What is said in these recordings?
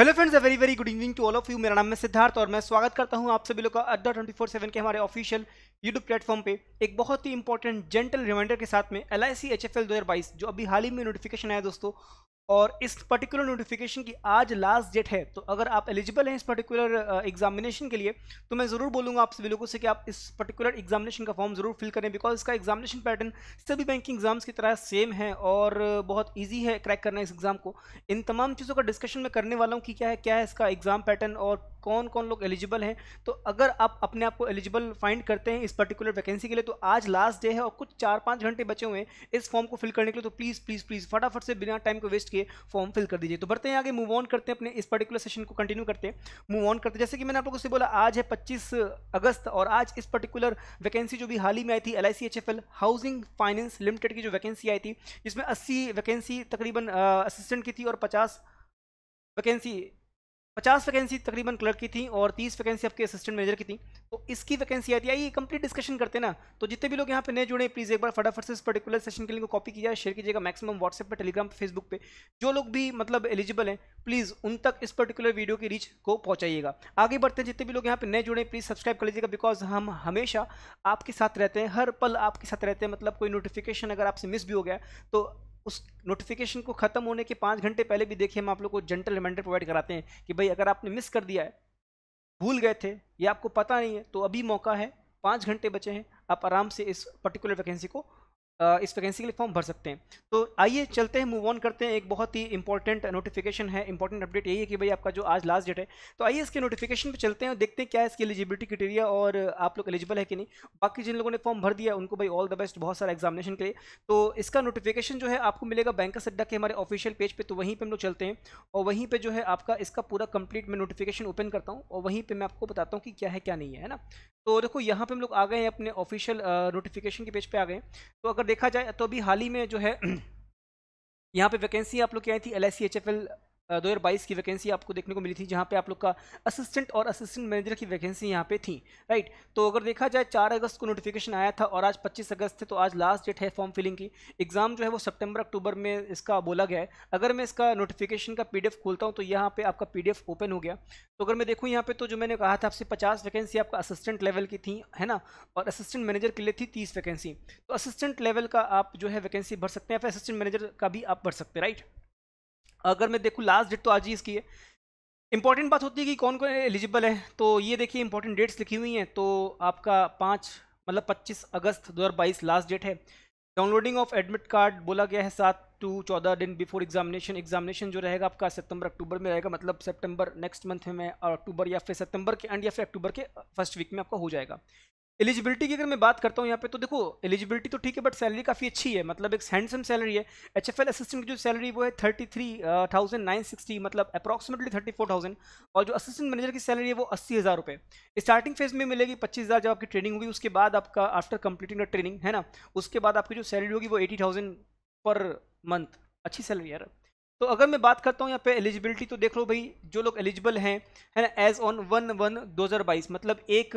hello friends uh very very good evening to all of you मेरा नाम है सिद्धार्थ और मैं स्वागत करता हूं आप सभी लोग का अड्डा ट्वेंटी फोर सेवन के हमारे ऑफिशियल यूट्यूब प्लेटफॉर्म पे एक बहुत ही इंपॉर्टेंट जेंटल रिमाइंडर के साथ में L I C H F L दो हज़ार बाईस जो अभी हाल ही में नोटिफिकेशन आया दोस्तों और इस पर्टिकुलर नोटिफिकेशन की आज लास्ट डेट है तो अगर आप एलिजिबल हैं इस पर्टिकुलर एग्जामिनेशन uh, के लिए तो मैं ज़रूर बोलूँगा आप सभी लोगों से कि आप इस पर्टिकुलर एग्जामिनेशन का फॉर्म ज़रूर फिल करें बिकॉज इसका एग्जामिनेशन पैटर्न सभी बैंकिंग एग्जाम्स की तरह सेम है और बहुत ईजी है क्रैक करना इस एग्ज़ाम को इन तमाम चीज़ों का डिस्कशन मैं करने वाला हूँ कि क्या है क्या है इसका एग्ज़ाम पैटर्न और कौन कौन लोग एलिजिबल हैं तो अगर आप अपने आप को एलिजिबल फाइंड करते हैं इस पर्टिकुलर वैकेंसी के लिए तो आज लास्ट डे है और कुछ चार पाँच घंटे बचे हुए हैं इस फॉर्म को फिल करने के लिए तो प्लीज़ प्लीज़ प्लीज़ फटाफट से बिना टाइम को वेस्ट किए फॉर्म फिल कर दीजिए तो बढ़ते हैं आगे मूव ऑन करते हैं अपने इस पर्टिकुलर सेशन को कंटिन्यू करते हैं मूव ऑन करते हैं जैसे कि मैंने आप लोगों से बोला आज है पच्चीस अगस्त और आज इस पर्टिकुलर वैकेंसी जो भी हाल ही में आई थी L I housing finance limited की जो वैकेंसी आई थी जिसमें अस्सी वैकेंसी तकरीबन असिस्टेंट की थी और पचास वैकेंसी पचास वैकेंसी तकरीबन क्लर्क की थी और तीस वैकेंसी आपके असिस्टेंट मैनेजर की थी तो इसकी वैकेंसी आई थी ये कंप्लीट डिस्कशन करते ना तो जितने भी लोग यहाँ पे नए जुड़े प्लीज़ एक बार फटाफट से इस पर्टिकुलर सेशन के लिंक को कॉपी कीजिए शेयर कीजिएगा मैक्सिमम व्हाट्सएप पर टेलीग्राम पर फेसबुक पे जो लोग भी मतलब एलिजिबल हैं प्लीज़ उन तक इस पर्टिकुलर वीडियो की रीच को पहुँचाइएगा आगे बढ़ते हैं जितने भी लोग यहाँ पर नए जुड़े प्लीज़ सब्सक्राइब कर लीजिएगा बिकॉज हम हमेशा आपके साथ रहते हैं हर पल आपके साथ रहते हैं मतलब कोई नोटिफिकेशन अगर आपसे मिस भी हो गया तो उस नोटिफिकेशन को ख़त्म होने के पाँच घंटे पहले भी देखिए हम आप लोग को जेंटल रिमाइंडर प्रोवाइड कराते हैं कि भाई अगर आपने मिस कर दिया है भूल गए थे या आपको पता नहीं है तो अभी मौका है पाँच घंटे बचे हैं आप आराम से इस पर्टिकुलर वैकेंसी को इस वैकेंसी के लिए फॉर्म भर सकते हैं तो आइए चलते हैं मूव ऑन करते हैं एक बहुत ही इंपॉर्टेंट नोटिफिकेशन है इंपॉर्टेंट अपडेट यही है कि भाई आपका जो आज लास्ट डेट है तो आइए इसके नोटिफिकेशन पे चलते हैं और देखते हैं क्या इसकी एलिजिबिलिटी क्रिटेरिया और आप लोग एलिजिबल है कि नहीं बाकी जिन लोगों ने फॉर्म भर दिया उनको भाई ऑल द बेस्ट बहुत सारा एग्जामिनेशन के लिए तो इसका नोटिफिकेशन जो है आपको मिलेगा बैंकर्स अड्डा के हमारे ऑफिशियल पेज पर तो वहीं पर हम लोग चलते हैं और वहीं पर जो है आपका इसका पूरा कंप्लीट मैं नोटिफिकेशन ओपन करता हूँ और वहीं पर मैं आपको बताता हूँ कि क्या है क्या नहीं है ना तो देखो यहाँ पे हम लोग आ गए हैं अपने ऑफिशियल नोटिफिकेशन के पेज पे आ गए तो अगर देखा जाए तो अभी हाल ही में जो है यहाँ पे वैकेंसी आप लोग की आई थी L I C H F L बाईस की वैकेंसी आपको देखने को मिली थी जहाँ पे आप लोग का असिस्टेंट और असिस्टेंट मैनेजर की वैकेंसी यहाँ पे थी राइट तो अगर देखा जाए चार अगस्त को नोटिफिकेशन आया था और आज पच्चीस अगस्त थे तो आज लास्ट डेट है फॉर्म फिलिंग की एग्ज़ाम जो है वो सितंबर अक्टूबर में इसका बोला गया है अगर मैं इसका नोटिफिकेशन का पी खोलता हूँ तो यहाँ पे आपका पी ओपन हो गया तो अगर मैं देखूँ यहाँ पे तो जो मैंने कहा था आपसे पचास वैकेंसी आपका असिस्टेंट लेवल की थी है ना और असिस्टेंट मैनेजर के लिए थी तीस वैकेंसी तो असिस्टेंट लेवल का आप जो है वैकेंसी भर सकते हैं या फिर असिस्टेंट मैनेजर का भी आप भर सकते हैं राइट अगर मैं देखूँ लास्ट डेट तो आज ही इसकी है इंपॉर्टेंट बात होती है कि कौन कौन एलिजिबल है तो ये देखिए इंपॉर्टेंट डेट्स लिखी हुई हैं तो आपका पाँच मतलब 25 अगस्त 2022 लास्ट डेट है डाउनलोडिंग ऑफ एडमिट कार्ड बोला गया है सात टू चौदह दिन बिफोर एग्जामिनेशन एग्जामिनेशन जो रहेगा आपका सितंबर अक्टूबर में रहेगा मतलब सितंबर नेक्स्ट मंथ में और अक्टूबर या फिर सितंबर के एंड या फिर अक्टूबर के फर्स्ट वीक में आपका हो जाएगा एलिजिबिलिटी की अगर मैं बात करता हूँ यहाँ पे तो देखो एलिजिबिलिटी तो ठीक है बट सैलरी काफ़ी अच्छी है मतलब एक हैंडसम सैलरी है एच एफ एल असिस्टेंट की जो सैलरी वो है thirty three thousand nine sixty मतलब अप्रॉक्सीमेटली थर्टी फोर थाउजेंड और जो असिस्टेंट मैनेजर की सैलरी है वो अस्सी हज़ार रुपये स्टार्टिंग फेज में मिलेगी पच्चीस हज़ार जब आपकी ट्रेनिंग होगी उसके बाद आपका आफ्टर कंप्लीटिंग द ट्रेनिंग है ना उसके बाद आपकी जो सैलरी होगी वो एटी थाउजेंड पर मंथ अच्छी सैलरी यार तो अगर मैं बात करता हूँ यहाँ पे एलिजिबिलिटी तो देख लो भाई जो लोग एलिजिबल हैं है ना एज ऑन वन वन दो हज़ार बाईस मतलब एक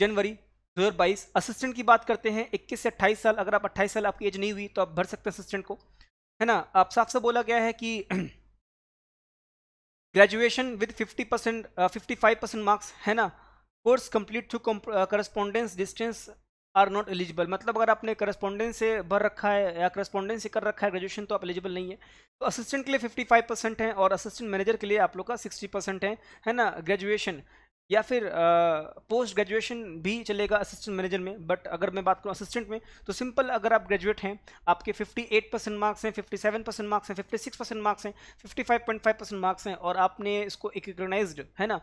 जनवरी 2022 असिस्टेंट की बात करते हैं 21 से 28 साल अगर आप 28 साल आपकी एज नहीं हुई तो आप भर सकते हैं असिस्टेंट को है ना आप साफ से बोला गया है कि graduation with 50 percent fifty percent marks है ना course complete through correspondence distance are not eligible मतलब अगर आपने करस्पॉन्डेंस से भर रखा है या करस्पॉन्डेंस से कर रखा है ग्रेजुएशन तो आप एलिजिबल नहीं है तो असिस्टेंट के लिए 55 परसेंट है और असिस्टेंट मैनेजर के लिए आप लोग का 60 परसेंट है है ना ग्रेजुएशन या फिर पोस्ट ग्रेजुएशन भी चलेगा असिस्टेंट मैनेजर में बट अगर मैं बात करूँ असिस्टेंट में तो सिंपल अगर आप ग्रेजुएट हैं आपके 58 परसेंट मार्क्स हैं 57 परसेंट मार्क्स हैं 56 परसेंट मार्क्स हैं 55.5 परसेंट मार्क्स हैं और आपने इसको रिकगनाइज रिकोगनाइज है ना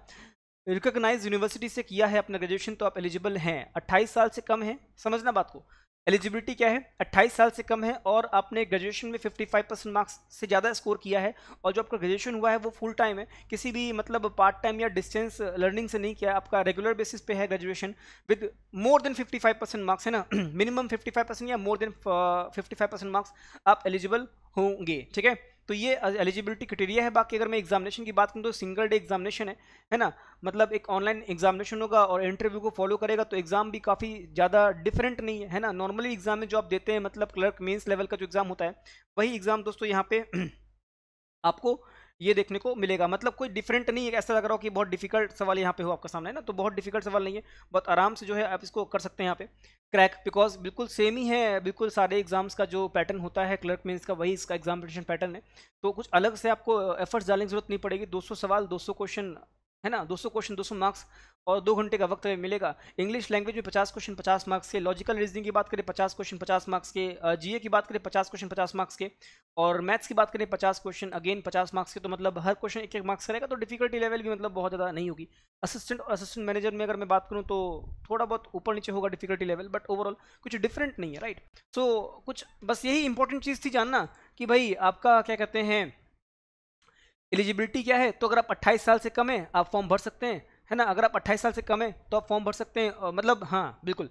रिकोगनाइज यूनिवर्सिटी से किया है अपना ग्रेजुएशन तो आप एलिजिबल हैं अट्ठाईस साल से कम है समझना बात को एलिजिबिलिटी क्या है 28 साल से कम है और आपने ग्रेजुएशन में 55 परसेंट मार्क्स से ज़्यादा स्कोर किया है और जो आपका ग्रेजुएशन हुआ है वो फुल टाइम है किसी भी मतलब पार्ट टाइम या डिस्टेंस लर्निंग से नहीं किया आपका रेगुलर बेसिस पे है graduation with more than 55 percent marks है ना मिनिमम 55 परसेंट या मोर देन 55 परसेंट मार्क्स आप एलिजिबल होंगे ठीक है तो ये एलिजिबिलिटी क्राइटेरिया है बाकी अगर मैं एग्जामिनेशन की बात करूँ तो सिंगल डे एग्जामिनेशन है है ना मतलब एक ऑनलाइन एग्जामिनेशन होगा और इंटरव्यू को फॉलो करेगा तो एग्जाम भी काफ़ी ज़्यादा डिफरेंट नहीं है है ना नॉर्मली एग्जाम में जो आप देते हैं मतलब क्लर्क मेन्स लेवल का जो एग्ज़ाम होता है वही एग्ज़ाम दोस्तों यहाँ पे आपको ये देखने को मिलेगा मतलब कोई डिफरेंट नहीं है ऐसा लग रहा हो कि बहुत डिफिकल्ट सवाल यहाँ पे हो आपका सामने है ना तो बहुत डिफिकल्ट सवाल नहीं है बहुत आराम से जो है आप इसको कर सकते हैं यहाँ पे क्रैक बिकॉज बिल्कुल सेम ही है बिल्कुल सारे एग्जाम्स का जो पैटर्न होता है क्लर्क मीन्स का वही इसका एग्जाम पैटर्न है तो कुछ अलग से आपको एफर्ट्स डालने की जरूरत नहीं पड़ेगी दो सवाल दो क्वेश्चन है ना 200 क्वेश्चन 200 मार्क्स और दो घंटे का वक्त हमें मिलेगा इंग्लिश लैंग्वेज में 50 क्वेश्चन 50 मार्क्स के लॉजिकल रीजनिंग की बात करें 50 क्वेश्चन 50 मार्क्स के जीए की बात करें 50 क्वेश्चन 50 मार्क्स के और मैथ्स की बात करें 50 क्वेश्चन अगेन 50 मार्क्स के तो मतलब हर क्वेश्चन एक एक मार्क्स करेगा तो डिफिकल्टी लेवल भी मतलब बहुत ज़्यादा नहीं होगी असिस्टेंट और असिस्टेंट मैनेजर में अगर मैं बात करूँ तो थोड़ा बहुत ऊपर नीचे होगा डिफिकल्टी लेवल बट ओवरऑल कुछ डिफरेंट नहीं है राइट सो कुछ बस यही इंपॉर्टेंट चीज़ थी जानना कि भाई आपका क्या कहते हैं एलिजिबिलिटी क्या है तो अगर आप अट्ठाईस साल से कम है आप फॉर्म भर सकते हैं है ना अगर आप अट्ठाईस साल से कम है तो आप फॉर्म भर सकते हैं मतलब हाँ बिल्कुल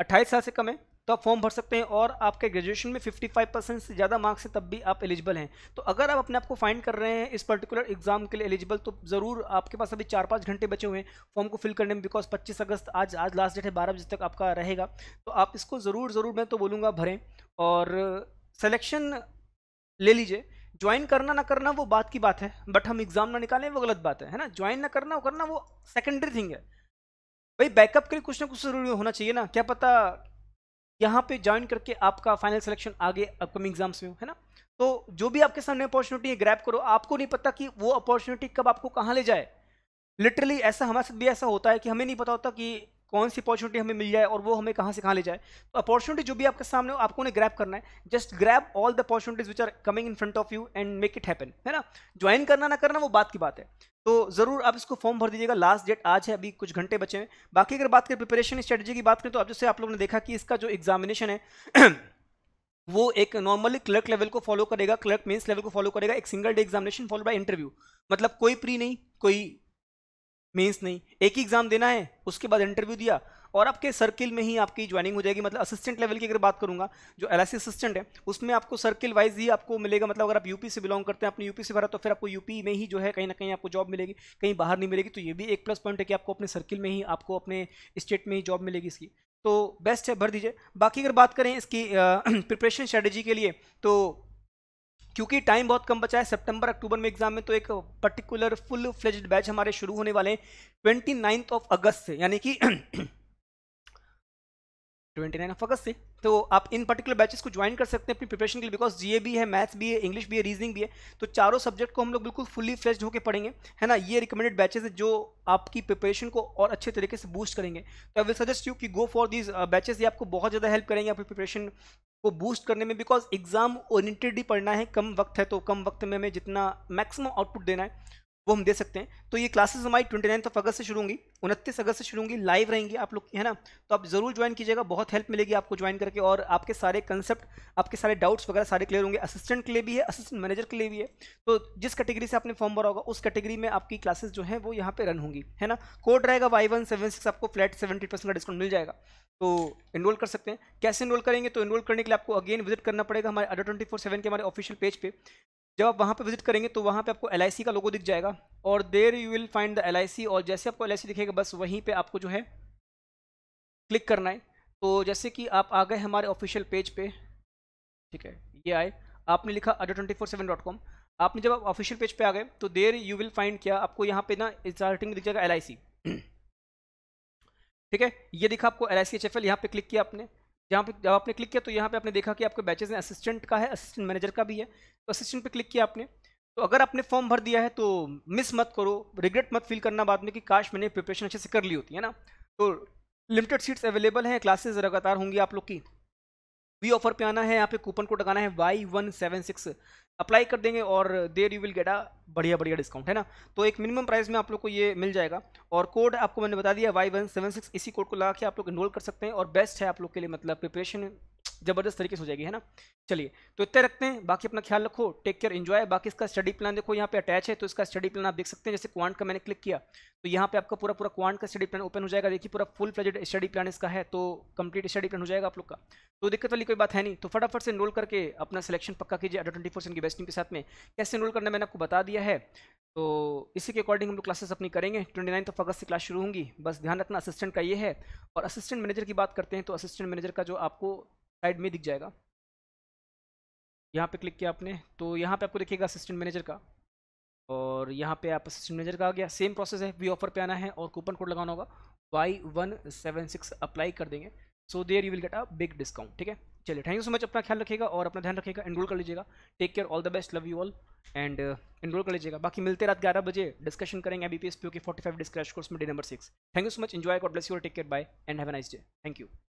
अट्ठाईस साल से कम है तो आप फॉर्म भर सकते हैं और आपके ग्रेजुएशन में 55 परसेंट से ज़्यादा मार्क्स हैं तब भी आप एलिजिबल हैं तो अगर आप अपने आप को फाइंड कर रहे हैं इस पर्टिकुलर एग्जाम के लिए एलिजिबल तो ज़रूर आपके पास अभी चार पाँच घंटे बचे हुए हैं फॉर्म को फिल करने में बिकॉज 25 अगस्त आज आज लास्ट डेट है बारह बजे तक आपका रहेगा तो आप इसको ज़रूर ज़रूर मैं तो बोलूँगा भरें और सलेक्शन ले लीजिए ज्वाइन करना ना करना वो बात की बात है बट हम एग्जाम ना निकालें वो गलत बात है है ना ज्वाइन ना करना वो करना वो सेकेंडरी थिंग है भाई बैकअप के लिए कुछ ना कुछ जरूरी होना चाहिए ना क्या पता यहाँ पे ज्वाइन करके आपका फाइनल सिलेक्शन आगे अपकमिंग एग्जाम्स में हो है ना तो जो भी आपके सामने अपॉर्चुनिटी है ग्रैप करो आपको नहीं पता कि वो अपॉर्चुनिटी कब आपको कहाँ ले जाए लिटरली ऐसा हमारे साथ भी ऐसा होता है कि हमें नहीं पता होता कि कौन सी अपॉर्चुनिटी हमें मिल जाए और वो हमें कहाँ से कहाँ ले जाए तो अपॉर्चुनिटी जो भी आपके सामने हो आपको उन्हें ग्रैप करना है just grab all the opportunities which are coming in front of you and make it happen है ना ज्वाइन करना ना करना वो बात की बात है तो ज़रूर आप इसको फॉर्म भर दीजिएगा लास्ट डेट आज है अभी कुछ घंटे बचे हैं बाकी अगर बात करें प्रिपरेशन स्ट्रेटेजी की बात करें तो अब जैसे आप लोगों ने देखा कि इसका जो एग्जामिनेशन है वो एक नॉर्मली क्लर्क लेवल को फॉलो करेगा क्लर्क मेंस लेवल को फॉलो करेगा एक single day examination follow by interview मतलब कोई प्री नहीं कोई मीन्स नहीं एक ही एग्ज़ाम देना है उसके बाद इंटरव्यू दिया और आपके सर्किल में ही आपकी ज्वाइनिंग हो जाएगी मतलब असिस्टेंट लेवल की अगर बात करूंगा जो एल असिस्टेंट है उसमें आपको सर्किल वाइज ही आपको मिलेगा मतलब अगर आप यूपी से बिलोंग करते हैं अपने यूपी से भरा तो फिर आपको यूपी में ही जो है कहीं ना कहीं आपको जॉब मिलेगी कहीं बाहर नहीं मिलेगी तो ये भी एक प्लस पॉइंट है कि आपको अपने सर्किल में ही आपको अपने स्टेट में ही जॉब मिलेगी इसकी तो बेस्ट है भर दीजिए बाकी अगर बात करें इसकी प्रिपरेशन स्ट्रेटेजी के लिए तो क्योंकि टाइम बहुत कम बचा है सितंबर अक्टूबर में एग्जाम में तो एक पर्टिकुलर फुल फ्लेज्ड बैच हमारे शुरू होने वाले हैं ट्वेंटी नाइन्थ ऑफ अगस्त से यानी कि ट्वेंटी नाइन ऑफ अगस्त से तो आप इन पर्टिकुलर बैचेस को ज्वाइन कर सकते हैं अपनी प्रिपरेशन के लिए बिकॉज जीए भी है मैथ्स भी है इंग्लिश भी है रीजनिंग भी है तो चारों सब्जेक्ट को हम लोग बिल्कुल फुल्ली फ्लेज होकर पढ़ेंगे है ना ये रिकमेंडेड बैचेस है जो आपकी प्रिपरेशन को और अच्छे तरीके से बूस्ट करेंगे तो आई विल सजेस्ट यू कि गो फॉर दीज बैचेस ये आपको बहुत ज़्यादा हेल्प करेंगे आपकी प्रिपरेशन को बूस्ट करने में बिकॉज एग्जाम ओरिएंटेड ही पढ़ना है कम वक्त है तो कम वक्त में हमें जितना मैक्सिमम आउटपुट देना है वो हम दे सकते हैं तो ये क्लासेस हमारी ट्वेंटी नाइन्थ ऑफ अगस्त से शुरू होंगी उनतीस अगस्त से शुरू होंगी लाइव रहेंगी आप लोग है ना तो आप जरूर ज्वाइन कीजिएगा बहुत हेल्प मिलेगी आपको ज्वाइन करके और आपके सारे कंसेप्ट आपके सारे डाउट्स वगैरह सारे क्लियर होंगे असिस्टेंट के लिए भी है असिस्टेंट मैनेजर के लिए भी है तो जिस कैटेगरी से आपने फॉर्म भरा होगा उस कैटेगरी में आपकी क्लासेस जो है वो यहाँ पे रन होंगी है ना कोड रहेगा वाई वन सेवन सिक्स आपको फ्लैट सेवेंटी परसेंट का डिस्काउंट मिल जाएगा तो इनरोल कर सकते हैं कैसे इनरोल करेंगे तो इनरोल करने के लिए आपको अगेन विजिट करना पड़ेगा हमारे अडर ट्वेंटी फोर सेवन के हमारे ऑफिशियल पेज पे जब आप वहाँ पर विजिट करेंगे तो वहाँ पर आपको एल का लोगो दिख जाएगा और there you will find the L और जैसे आपको एल दिखेगा बस वहीं पर आपको जो है क्लिक करना है तो जैसे कि आप आ गए हमारे ऑफिशियल पेज पे ठीक है ये आए आपने लिखा Adda twenty four seven dot com आपने जब आप ऑफिशियल पेज पे आ गए तो देर यू विल फाइंड किया आपको यहाँ पे ना स्टार्टिंग दिख जाएगा एल ठीक है ये दिखा आपको L I C H F L यहाँ पे क्लिक किया आपने जहाँ पे जब आपने क्लिक किया तो यहाँ पे आपने देखा कि आपके बैचेज में असिस्टेंट का है असिस्टेंट मैनेजर का भी है तो असिस्टेंट पे क्लिक किया आपने तो अगर आपने फॉर्म भर दिया है तो मिस मत करो रिग्रेट मत फील करना बाद में कि काश मैंने प्रिपरेशन अच्छे से कर ली होती है ना तो लिमिटेड सीट्स अवेलेबल हैं क्लासेज लगातार होंगी आप लोग की भी ऑफर पे आना है यहाँ पे कूपन कोड लगाना है Y one seven six apply कर देंगे और there you will get a बढ़िया बढ़िया डिस्काउंट है ना तो एक मिनिमम प्राइस में आप लोग को ये मिल जाएगा और कोड आपको मैंने बता दिया वाई वन सेवन सिक्स इसी कोड को लगा के आप लोग इनरोल कर सकते हैं और बेस्ट है आप लोग के लिए मतलब प्रिपरेशन जबरदस्त तरीके से हो जाएगी है ना चलिए तो इतने रखते हैं बाकी अपना ख्याल रखो टेक केयर एंजॉय बाकी इसका स्टडी प्लान देखो यहाँ पे अटैच है तो इसका स्टडी प्लान आप देख सकते हैं जैसे क्वांट का मैंने क्लिक किया तो यहाँ पे आपका पूरा पूरा क्वांट का स्टडी प्लान ओपन हो जाएगा देखिए पूरा फुल फ्लेजेड स्टडी प्लान इसका है तो कंप्लीट स्टडी प्लान हो जाएगा आप लोग का तो दिक्कत वाली कोई बात है नहीं तो फटाफट से इनरोल करके अपना सिलेक्शन पक्का कीजिए अडर ट्वेंटी फोर की बेस्टिंग के साथ में कैसे इनरोल करना मैंने आपको बता दिया है तो इसी के अकॉर्डिंग हम लोग क्लासेस अपनी करेंगे ट्वेंटी नाइन्थ ऑफ अगस्त से क्लास शुरू होंगी बस ध्यान रखना असिस्टेंट का ये है और असिस्टेंट मैनेजर की बात करते हैं तो असिस्टेंट मैनेजर का जो आपको साइड में दिख जाएगा यहाँ पे क्लिक किया आपने तो यहाँ पे आपको देखिएगा असिस्टेंट मैनेजर का और यहाँ पे आप असिस्टेंट मैनेजर का आ गया सेम प्रोसेस है वी ऑफर पे आना है और कूपन कोड लगाना होगा Y one seven six apply कर देंगे so there you will get a big discount ठीक है चलिए थैंक यू सो मच अपना ख्याल रखिएगा और अपना ध्यान रखिएगा एनरोल कर लीजिएगा take care all the best love you all and enroll कर लीजिएगा बाकी मिलते रात ग्यारह बजे डिस्कशन करेंगे एबीपीएस पी ओ के फोर्टी फाइव डिस्क्रैश कोर्स में day number six thank you so much enjoy God bless you take care bye and have a nice day thank you